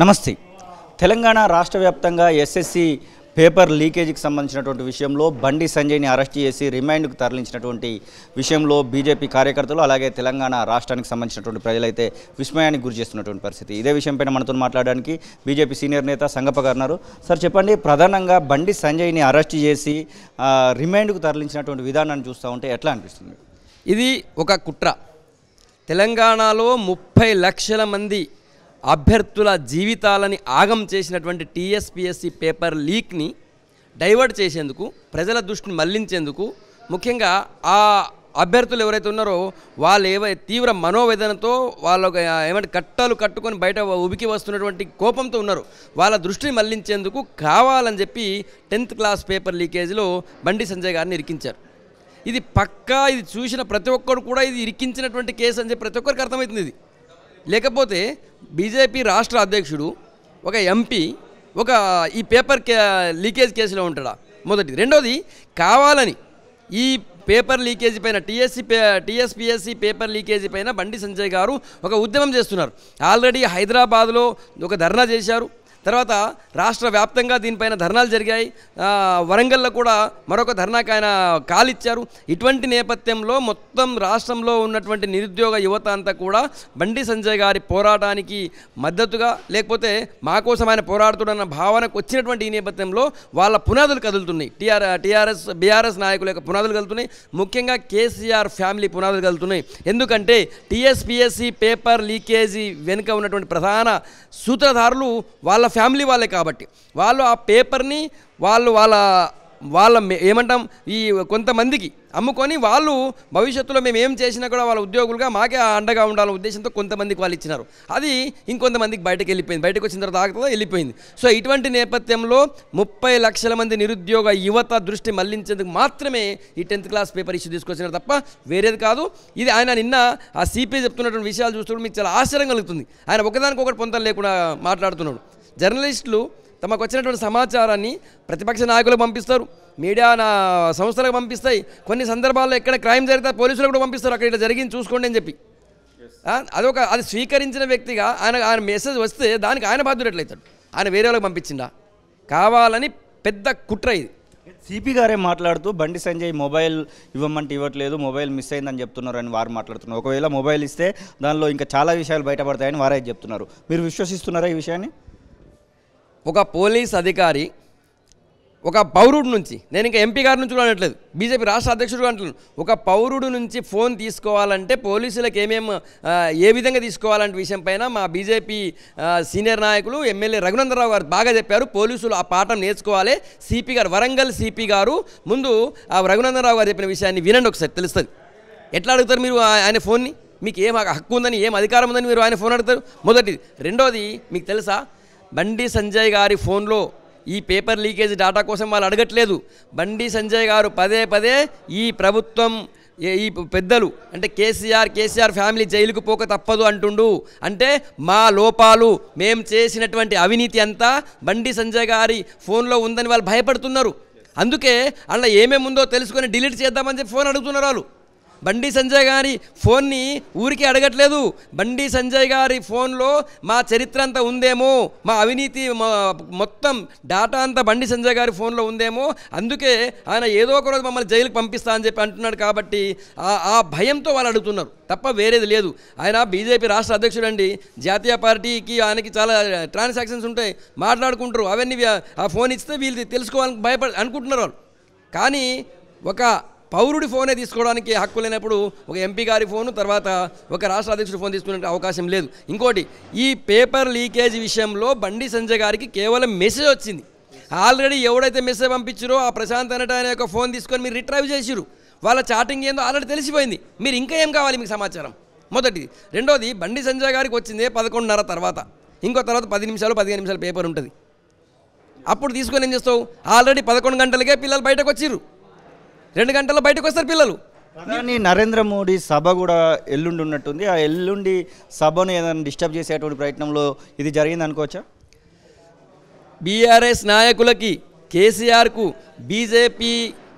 నమస్తే తెలంగాణ రాష్ట్ర వ్యాప్తంగా ఎస్ఎస్సి పేపర్ లీకేజీకి సంబంధించినటువంటి విషయంలో బండి సంజయ్ని అరెస్ట్ చేసి రిమాండ్కు తరలించినటువంటి విషయంలో బీజేపీ కార్యకర్తలు అలాగే తెలంగాణ రాష్ట్రానికి సంబంధించినటువంటి ప్రజలైతే విస్మయానికి గురి చేస్తున్నటువంటి పరిస్థితి ఇదే విషయంపైన మనతో మాట్లాడడానికి బీజేపీ సీనియర్ నేత సంగప్ప గారు సార్ చెప్పండి ప్రధానంగా బండి సంజయ్ని అరెస్ట్ చేసి రిమాండ్కు తరలించినటువంటి విధానాన్ని చూస్తూ ఉంటే ఎట్లా అనిపిస్తుంది ఇది ఒక కుట్ర తెలంగాణలో ముప్పై లక్షల మంది అభ్యర్థుల జీవితాలని ఆగం చేసినటువంటి టీఎస్పిఎస్సి పేపర్ లీక్ని డైవర్ట్ చేసేందుకు ప్రజల దృష్టిని మళ్లించేందుకు ముఖ్యంగా ఆ అభ్యర్థులు ఎవరైతే ఉన్నారో వాళ్ళు ఏవై తీవ్ర మనోవేదనతో వాళ్ళ ఏమంటే కట్టలు కట్టుకొని బయట ఉబికి వస్తున్నటువంటి కోపంతో ఉన్నారు వాళ్ళ దృష్టిని మళ్లించేందుకు కావాలని చెప్పి టెన్త్ క్లాస్ పేపర్ లీకేజ్లో బండి సంజయ్ గారిని ఇరికించారు ఇది పక్కా ఇది చూసిన ప్రతి ఒక్కరు కూడా ఇది ఇరికించినటువంటి కేసు అని చెప్పి ప్రతి ఒక్కరికి అర్థమవుతుంది ఇది లేకపోతే బీజేపీ రాష్ట్ర అధ్యక్షుడు ఒక ఎంపీ ఒక ఈ పేపర్ లీకేజ్ కేసులో ఉంటాడా మొదటిది రెండోది కావాలని ఈ పేపర్ లీకేజీ పైన టీఎస్సీ పే టీఎస్పిఎస్సి పేపర్ లీకేజీ పైన బండి సంజయ్ గారు ఒక ఉద్యమం చేస్తున్నారు ఆల్రెడీ హైదరాబాద్లో ఒక ధర్నా చేశారు తర్వాత రాష్ట్ర వ్యాప్తంగా దీనిపైన ధర్నాలు జరిగాయి వరంగల్లో కూడా మరొక ధర్నాకు ఆయన కాలిచ్చారు ఇటువంటి నేపథ్యంలో మొత్తం రాష్ట్రంలో ఉన్నటువంటి నిరుద్యోగ యువత అంతా కూడా బండి సంజయ్ గారి పోరాటానికి మద్దతుగా లేకపోతే మా కోసం ఆయన పోరాడుతుడన్న భావనకు వచ్చినటువంటి ఈ నేపథ్యంలో వాళ్ళ పునాదులు కదులుతున్నాయి టీఆర్ టీఆర్ఎస్ బీఆర్ఎస్ నాయకుల యొక్క పునాదులు కదులుతున్నాయి ముఖ్యంగా కేసీఆర్ ఫ్యామిలీ పునాదులు కదులుతున్నాయి ఎందుకంటే టీఎస్పిఎస్సి పేపర్ లీకేజీ వెనుక ఉన్నటువంటి ప్రధాన సూత్రధారులు వాళ్ళ ఫ్యామిలీ వాళ్ళే కాబట్టి వాళ్ళు ఆ పేపర్ని వాళ్ళు వాళ్ళ వాళ్ళ ఏమంటాం ఈ కొంతమందికి అమ్ముకొని వాళ్ళు భవిష్యత్తులో మేము ఏం చేసినా కూడా వాళ్ళ ఉద్యోగులుగా మాకే అండగా ఉండాలనే ఉద్దేశంతో కొంతమందికి వాళ్ళు ఇచ్చినారు అది ఇంకొంతమందికి బయటకు వెళ్ళిపోయింది బయటకు వచ్చిన తర్వాత ఆగుతుందో వెళ్ళిపోయింది సో ఇటువంటి నేపథ్యంలో ముప్పై లక్షల మంది నిరుద్యోగ యువత దృష్టి మళ్లించేందుకు మాత్రమే ఈ టెన్త్ క్లాస్ పేపర్ ఇష్యూ తీసుకొచ్చినారు తప్ప వేరేది కాదు ఇది ఆయన నిన్న ఆ సిపిఐ చెప్తున్నటువంటి విషయాలు చూస్తున్నప్పుడు మీకు చాలా ఆశ్చర్యం కలుగుతుంది ఆయన ఒకదానికొకటి పొంతం లేకుండా మాట్లాడుతున్నాడు జర్నలిస్టులు తమకు వచ్చినటువంటి సమాచారాన్ని ప్రతిపక్ష నాయకులకు పంపిస్తారు మీడియా నా సంస్థలకు పంపిస్తాయి కొన్ని సందర్భాల్లో ఎక్కడ క్రైమ్ జరిగితే పోలీసులకు కూడా పంపిస్తారు అక్కడ ఇట్లా జరిగింది చూసుకోండి అని చెప్పి అదొక అది స్వీకరించిన వ్యక్తిగా ఆయన ఆయన మెసేజ్ వస్తే దానికి ఆయన బాధ్యుడట్లయితాడు ఆయన వేరే వాళ్ళకి పంపించిందా కావాలని పెద్ద కుట్ర ఇది సిపి గారే మాట్లాడుతూ బండి సంజయ్ మొబైల్ ఇవ్వమంటే ఇవ్వట్లేదు మొబైల్ మిస్ అయిందని చెప్తున్నారు అని వారు మాట్లాడుతున్నారు ఒకవేళ మొబైల్ ఇస్తే దానిలో ఇంకా చాలా విషయాలు బయటపడతాయని వారే చెప్తున్నారు మీరు విశ్వసిస్తున్నారా ఈ విషయాన్ని ఒక పోలీస్ అధికారి ఒక పౌరుడు నుంచి నేను ఇంకా ఎంపీ గారి నుంచి కూడా అనట్లేదు బీజేపీ రాష్ట్ర అధ్యక్షుడు అంటున్నాను ఒక పౌరుడు నుంచి ఫోన్ తీసుకోవాలంటే పోలీసులకు ఏమేమి ఏ విధంగా తీసుకోవాలంటే విషయం పైన మా బీజేపీ సీనియర్ నాయకులు ఎమ్మెల్యే రఘునందరావు గారు బాగా చెప్పారు పోలీసులు ఆ పాఠం నేర్చుకోవాలి సిపి గారు వరంగల్ సిపి గారు ముందు ఆ రఘునందరావు గారు చెప్పిన విషయాన్ని వినండి ఒకసారి తెలుస్తుంది ఎట్లా అడుగుతారు మీరు ఆయన ఫోన్ని మీకు ఏం హక్కు ఉందని ఏం అధికారం ఉందని మీరు ఆయన ఫోన్ అడుగుతారు మొదటిది రెండోది మీకు తెలుసా బండి సంజయ్ గారి ఫోన్లో ఈ పేపర్ లీకేజ్ డాటా కోసం వాళ్ళు అడగట్లేదు బండి సంజయ్ గారు పదే పదే ఈ ప్రభుత్వం ఈ పెద్దలు అంటే కేసీఆర్ కేసీఆర్ ఫ్యామిలీ జైలుకు పోక తప్పదు అంటుండు అంటే మా లోపాలు మేము చేసినటువంటి అవినీతి అంతా బండి సంజయ్ గారి ఫోన్లో ఉందని వాళ్ళు భయపడుతున్నారు అందుకే అలా ఏమేముందో తెలుసుకొని డిలీట్ చేద్దామని చెప్పి ఫోన్ అడుగుతున్నారు వాళ్ళు బండి సంజయ్ గారి ఫోన్ని ఊరికి అడగట్లేదు బండి సంజయ్ గారి ఫోన్లో మా చరిత్ర అంతా ఉందేమో మా అవినీతి మొత్తం డాటా అంతా బండి సంజయ్ గారి ఫోన్లో ఉందేమో అందుకే ఆయన ఏదో ఒక రోజు మమ్మల్ని జైలుకి పంపిస్తా అని చెప్పి అంటున్నాడు కాబట్టి ఆ భయంతో వాళ్ళు అడుగుతున్నారు తప్ప వేరేది లేదు ఆయన బీజేపీ రాష్ట్ర అధ్యక్షుడు అండి జాతీయ పార్టీకి ఆయనకి చాలా ట్రాన్సాక్షన్స్ ఉంటాయి మాట్లాడుకుంటారు అవన్నీ ఆ ఫోన్ ఇస్తే వీళ్ళు తెలుసుకోవాలని భయపడ అనుకుంటున్నారు వాళ్ళు కానీ ఒక పౌరుడి ఫోనే తీసుకోవడానికి హక్కు లేనప్పుడు ఒక ఎంపీ గారి ఫోను తర్వాత ఒక రాష్ట్ర అధ్యక్షుడి ఫోన్ తీసుకునే అవకాశం లేదు ఇంకోటి ఈ పేపర్ లీకేజ్ విషయంలో బండి సంజయ్ గారికి కేవలం మెసేజ్ వచ్చింది ఆల్రెడీ ఎవడైతే మెసేజ్ పంపించారో ఆ ప్రశాంత్ అనట అనే ఒక ఫోన్ తీసుకొని మీరు రిట్రైవ్ చేసిరు వాళ్ళ చాటింగ్ ఏందో ఆల్రెడీ తెలిసిపోయింది మీరు ఇంకా ఏం కావాలి మీకు సమాచారం మొదటిది రెండోది బండి సంజయ్ గారికి వచ్చింది పదకొండున్నర తర్వాత ఇంకో తర్వాత పది నిమిషాలు పదిహేను నిమిషాలు పేపర్ ఉంటుంది అప్పుడు తీసుకొని ఏం చేస్తావు ఆల్రెడీ పదకొండు గంటలకే పిల్లలు బయటకు వచ్చిర్రు రెండు గంటల్లో బయటకు వస్తారు పిల్లలు నరేంద్ర మోడీ సభ కూడా ఎల్లుండి ఉన్నట్టుంది ఆ ఎల్లుండి సభను ఏదైనా డిస్టర్బ్ చేసేటువంటి ప్రయత్నంలో ఇది జరిగింది అనుకోవచ్చా బీఆర్ఎస్ నాయకులకి కేసీఆర్కు బీజేపీ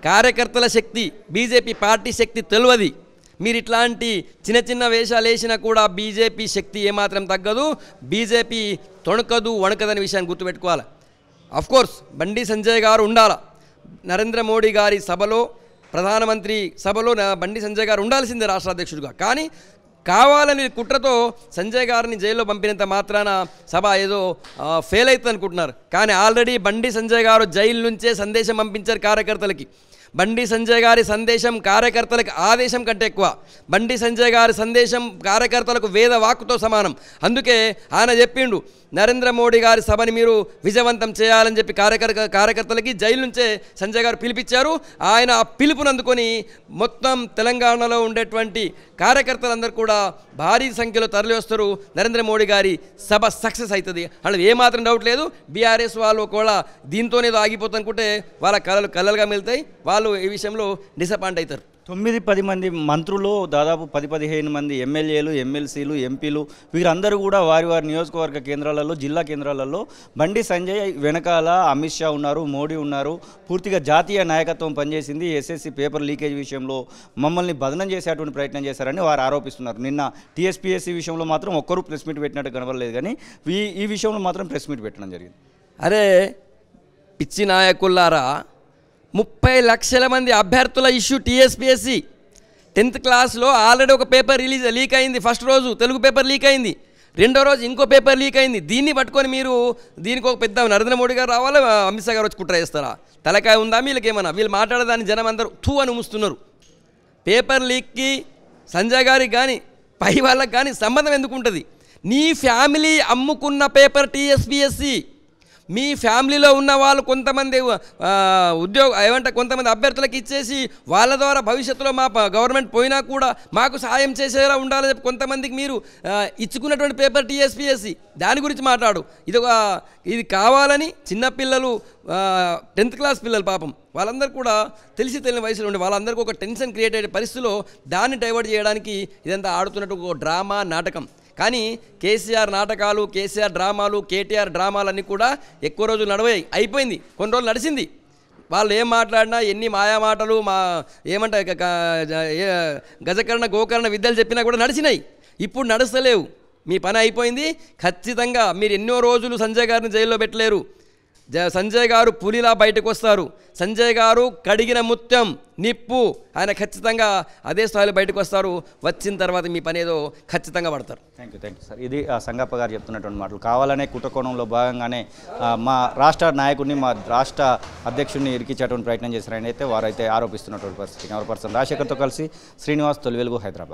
కార్యకర్తల శక్తి బీజేపీ పార్టీ శక్తి తెలియదు మీరు ఇట్లాంటి చిన్న చిన్న వేషాలు వేసినా కూడా బీజేపీ శక్తి ఏమాత్రం తగ్గదు బీజేపీ తొణకదు వణకదని విషయాన్ని గుర్తుపెట్టుకోవాలి ఆఫ్కోర్స్ బండి సంజయ్ గారు ఉండాలా నరేంద్ర మోడీ గారి సభలో ప్రధానమంత్రి సభలో బండి సంజయ్ గారు ఉండాల్సిందే రాష్ట్ర అధ్యక్షుడిగా కానీ కావాలని కుట్రతో సంజయ్ గారిని జైల్లో పంపినంత మాత్రాన సభ ఏదో ఫెయిల్ అవుతుంది అనుకుంటున్నారు కానీ ఆల్రెడీ బండి సంజయ్ గారు జైలు నుంచే సందేశం పంపించారు కార్యకర్తలకి బండి సంజయ్ గారి సందేశం కార్యకర్తలకు ఆదేశం కంటే ఎక్కువ బండి సంజయ్ గారి సందేశం కార్యకర్తలకు వేద వాక్కుతో సమానం అందుకే ఆయన చెప్పిండు నరేంద్ర మోడీ గారి సభని మీరు విజయవంతం చేయాలని చెప్పి కార్యకర్త కార్యకర్తలకి జైలు నుంచే సంజయ్ గారు పిలిపించారు ఆయన ఆ పిలుపును అందుకొని మొత్తం తెలంగాణలో ఉండేటువంటి కార్యకర్తలందరూ కూడా భారీ సంఖ్యలో తరలివస్తారు నరేంద్ర మోడీ గారి సభ సక్సెస్ అవుతుంది వాళ్ళు ఏమాత్రం డౌట్ లేదు బీఆర్ఎస్ వాళ్ళు ఒకవేళ దీంతోనేదో ఆగిపోతుంది అనుకుంటే వాళ్ళ కళలు కళలుగా మిగులుతాయి వాళ్ళు ఈ విషయంలో డిసప్పాయింట్ అవుతారు తొమ్మిది పది మంది మంత్రులు దాదాపు పది పదిహేను మంది ఎమ్మెల్యేలు ఎమ్మెల్సీలు ఎంపీలు వీరందరూ కూడా వారి వారి నియోజకవర్గ కేంద్రాలలో జిల్లా కేంద్రాలలో బండి సంజయ్ వెనకాల అమిత్ షా ఉన్నారు మోడీ ఉన్నారు పూర్తిగా జాతీయ నాయకత్వం పనిచేసింది ఎస్ఎస్సి పేపర్ లీకేజ్ విషయంలో మమ్మల్ని బదనం చేసేటువంటి ప్రయత్నం చేశారని వారు ఆరోపిస్తున్నారు నిన్న టీఎస్పీఎస్సీ విషయంలో మాత్రం ఒక్కరూ ప్రెస్ మీట్ పెట్టినట్టు కనబడలేదు కానీ ఈ విషయంలో మాత్రం ప్రెస్ మీట్ పెట్టడం జరిగింది అరే పిచ్చి నాయకుల్లారా ముప్పై లక్షల మంది అభ్యర్థుల ఇష్యూ టీఎస్పిఎస్సి టెన్త్ క్లాస్లో ఆల్రెడీ ఒక పేపర్ రిలీజ్ లీక్ అయింది ఫస్ట్ రోజు తెలుగు పేపర్ లీక్ అయింది రెండో రోజు ఇంకో పేపర్ లీక్ అయింది దీన్ని పట్టుకొని మీరు దీనికి ఒక పెద్ద నరేంద్ర మోడీ గారు రావాలా అమిత్ షా గారు వచ్చి కుట్ర చేస్తారా తలకాయ ఉందా వీళ్ళకేమన్నా వీళ్ళు మాట్లాడేదాన్ని జనం అందరూ థూ అని ఉముస్తున్నారు పేపర్ లీక్కి సంజయ్ గారికి కానీ పై వాళ్ళకి కానీ సంబంధం ఎందుకు ఉంటుంది నీ ఫ్యామిలీ అమ్ముకున్న పేపర్ టీఎస్పిఎస్సి మీ ఫ్యామిలీలో ఉన్న వాళ్ళు కొంతమంది ఉద్యోగ ఏమంటే కొంతమంది అభ్యర్థులకు ఇచ్చేసి వాళ్ళ ద్వారా భవిష్యత్తులో మా గవర్నమెంట్ పోయినా కూడా మాకు సాయం చేసేలా ఉండాలని చెప్పి కొంతమందికి మీరు ఇచ్చుకున్నటువంటి పేపర్ టీఎస్పీఎస్సి దాని గురించి మాట్లాడు ఇది ఒక ఇది కావాలని చిన్నపిల్లలు టెన్త్ క్లాస్ పిల్లలు పాపం వాళ్ళందరూ కూడా తెలిసి తెలియని వయసులో ఉండే వాళ్ళందరికీ ఒక టెన్షన్ క్రియేట్ అయ్యే పరిస్థితిలో దాన్ని డైవర్ట్ చేయడానికి ఇదంతా ఆడుతున్నట్టు ఒక డ్రామా నాటకం కానీ కేసీఆర్ నాటకాలు కేసీఆర్ డ్రామాలు కేటీఆర్ డ్రామాలన్నీ కూడా ఎక్కువ రోజులు నడవాయి అయిపోయింది కొన్ని రోజులు నడిచింది వాళ్ళు ఏం మాట్లాడినా ఎన్ని మాయా మాటలు మా ఏమంట గజకరణ గోకరణ విద్యలు చెప్పినా కూడా నడిచినాయి ఇప్పుడు నడుస్తలేవు మీ పని అయిపోయింది ఖచ్చితంగా మీరు ఎన్నో రోజులు సంజయ్ గారిని జైల్లో పెట్టలేరు సంజయ్ గారు పులిలా బయటకు వస్తారు సంజయ్ గారు కడిగిన ముత్యం నిప్పు ఆయన ఖచ్చితంగా అదే స్థాయిలో బయటకు వస్తారు వచ్చిన తర్వాత మీ పని ఏదో ఖచ్చితంగా పడతారు thank you thank you sir ఇది సంగప్ప గారు చెప్తున్నటువంటి మాటలు కావాలనే కుటకోణంలో భాగంగానే మా రాష్ట్ర నాయకుడిని మా రాష్ట్ర అధ్యక్షుడిని ఇరికించేటువంటి ప్రయత్నం చేశారని అయితే వారైతే ఆరోపిస్తున్నటువంటి పరిస్థితి ఎవరి పర్సన్ రాజశేఖర్తో కలిసి శ్రీనివాస్ తొలివెలుగు హైదరాబాద్